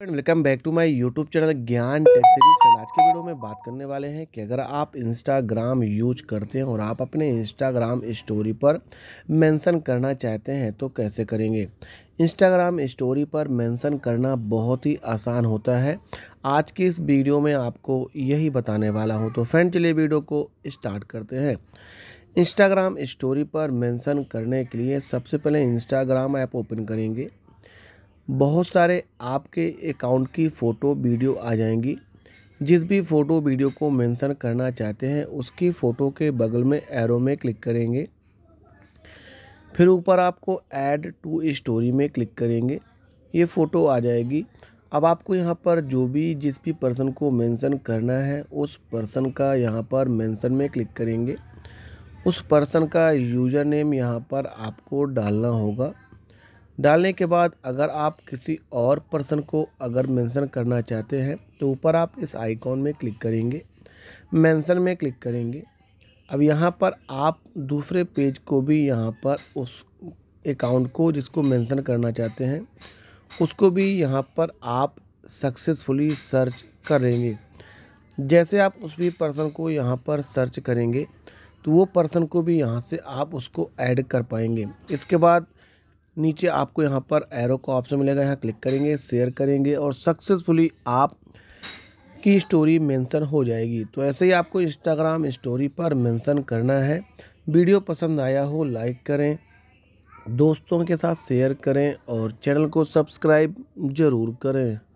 friend welcome back to my YouTube channel Gyan tech series आज की video में बात करने वाले हैं कि अगर आप इंस्टाग्राम यूज करते हैं और आप अपने इंस्टाग्राम स्टोरी पर मेंशन करना चाहते हैं तो कैसे करेंगे इंस्टाग्राम स्टोरी पर मेंशन करना बहुत ही आसान होता है आज की इस वीडियो में आपको यही बताने वाला हूँ तो फ्रेंड चलिए वीडियो को स्टार्ट करते हैं इंस्टाग्राम स्टोरी पर मेंशन करने के लिए सबसे पहले इंस्टाग्राम ऐप ओपन करेंगे बहुत सारे आपके अकाउंट की फ़ोटो वीडियो आ जाएंगी जिस भी फ़ोटो वीडियो को मेंशन करना चाहते हैं उसकी फ़ोटो के बगल में एरो में क्लिक करेंगे फिर ऊपर आपको ऐड टू स्टोरी में क्लिक करेंगे ये फ़ोटो आ जाएगी अब आपको यहाँ पर जो भी जिस भी पर्सन को मेंशन करना है उस पर्सन का यहाँ पर मेंशन में क्लिक करेंगे उस पर्सन का यूज़र नेम यहाँ पर आपको डालना होगा डालने के बाद अगर आप किसी और पर्सन को अगर मेंशन करना चाहते हैं तो ऊपर आप इस आइकॉन में क्लिक करेंगे मेंशन में क्लिक करेंगे अब यहाँ पर आप दूसरे पेज को भी यहाँ पर उस अकाउंट को जिसको मेंशन करना चाहते हैं उसको भी यहाँ पर आप सक्सेसफुली सर्च करेंगे जैसे आप उस भी पर्सन को यहाँ पर सर्च करेंगे तो वो पर्सन को भी यहाँ से आप उसको ऐड कर पाएंगे इसके बाद नीचे आपको यहाँ पर एरो का ऑप्शन मिलेगा यहाँ क्लिक करेंगे शेयर करेंगे और सक्सेसफुली आप की स्टोरी मेंशन हो जाएगी तो ऐसे ही आपको इंस्टाग्राम स्टोरी पर मेंशन करना है वीडियो पसंद आया हो लाइक करें दोस्तों के साथ शेयर करें और चैनल को सब्सक्राइब ज़रूर करें